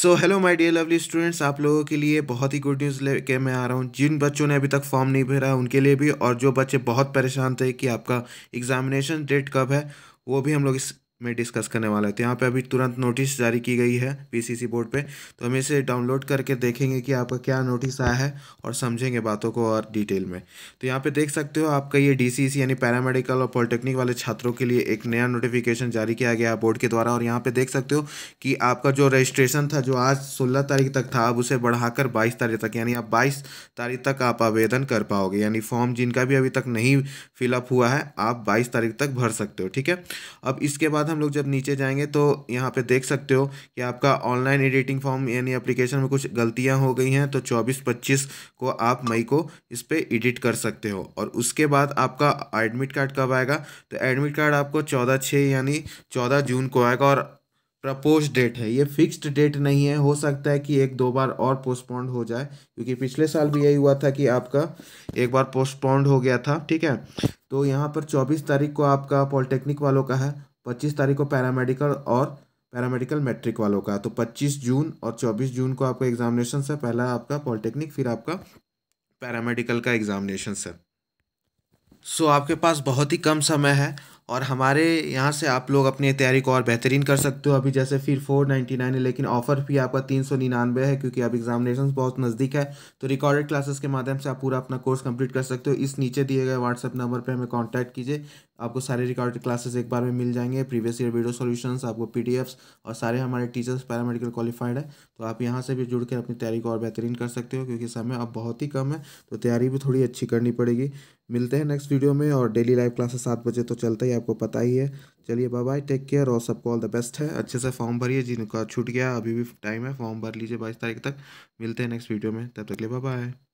so hello my dear lovely students आप लोगों के लिए बहुत ही गुड न्यूज़ लेके मैं आ रहा हूँ जिन बच्चों ने अभी तक फॉर्म नहीं भरा उनके लिए भी और जो बच्चे बहुत परेशान थे कि आपका एग्जामिनेशन डेट कब है वो भी हम लोग इस में डिस्कस करने वाला है तो यहाँ पे अभी तुरंत नोटिस जारी की गई है पीसीसी बोर्ड पे तो हम इसे डाउनलोड करके देखेंगे कि आपका क्या नोटिस आया है और समझेंगे बातों को और डिटेल में तो यहाँ पे देख सकते हो आपका ये डीसीसी e यानी पैरामेडिकल और पॉलिटेक्निक वाले छात्रों के लिए एक नया नोटिफिकेशन जारी किया गया बोर्ड के द्वारा और यहाँ पर देख सकते हो कि आपका जो रजिस्ट्रेशन था जो आज सोलह तारीख तक था अब उसे बढ़ाकर बाईस तारीख तक यानी आप बाईस तारीख तक आप आवेदन कर पाओगे यानी फॉर्म जिनका भी अभी तक नहीं फिलअप हुआ है आप बाईस तारीख तक भर सकते हो ठीक है अब इसके बाद हम लोग जब नीचे जाएंगे तो यहाँ पे देख सकते हो कि आपका ऑनलाइन एडिटिंग फॉर्म यानी एप्लीकेशन में कुछ गलतियाँ हो गई हैं तो चौबीस पच्चीस को आप मई को इस पर एडिट कर सकते हो और उसके बाद आपका एडमिट कार्ड कब आएगा तो एडमिट कार्ड आपको चौदह छः यानी चौदह जून को आएगा और प्रपोज डेट है ये फिक्स्ड डेट नहीं है हो सकता है कि एक दो बार और पोस्टपोन्ड हो जाए क्योंकि पिछले साल भी यही हुआ था कि आपका एक बार पोस्टपोन्ड हो गया था ठीक है तो यहाँ पर चौबीस तारीख को आपका पॉलिटेक्निक वालों का है पच्चीस तारीख को पैरामेडिकल और पैरामेडिकल मैट्रिक वालों का तो पच्चीस जून और चौबीस जून को आपका एग्जामिनेशन है पहला आपका पॉलिटेक्निक फिर आपका पैरामेडिकल का एग्जामिनेशन है सो so, आपके पास बहुत ही कम समय है और हमारे यहाँ से आप लोग अपनी तैयारी को और बेहतरीन कर सकते हो अभी जैसे फिर फोर नाइन्टी नाइन है लेकिन ऑफर भी आपका तीन सौ निन्यानवे है क्योंकि अब एग्जामिनेशन बहुत नज़दीक है तो रिकॉर्डेड क्लासेस के माध्यम से आप पूरा अपना कोर्स कंप्लीट कर सकते हो इस नीचे दिए गए व्हाट्सअप नंबर पर हमें कॉन्टैक्ट कीजिए आपको सारे रिकॉर्डेड क्लासेस एक बार में मिल जाएंगे प्रीवियस ईयर वीडियो सोल्यूशन आपको एफ्स और सारे हमारे टीचर्स पैरामेडिकल क्वालिफाइड है तो आप यहाँ से भी जुड़ कर अपनी तैयारी को और बेहतरीन कर सकते हो क्योंकि समय अब बहुत ही कम है तो तैयारी भी थोड़ी अच्छी करनी पड़ेगी मिलते हैं नेक्स्ट वीडियो में और डेली लाइव क्लासेस सात बजे तो चलता ही आपको पता ही है चलिए बाय बाय टेक केयर और सबको ऑल द बेस्ट है अच्छे से फॉर्म भरिए जिनका छूट गया अभी भी टाइम है फॉर्म भर लीजिए बाईस तारीख तक मिलते हैं नेक्स्ट वीडियो में तब तक लिए बाय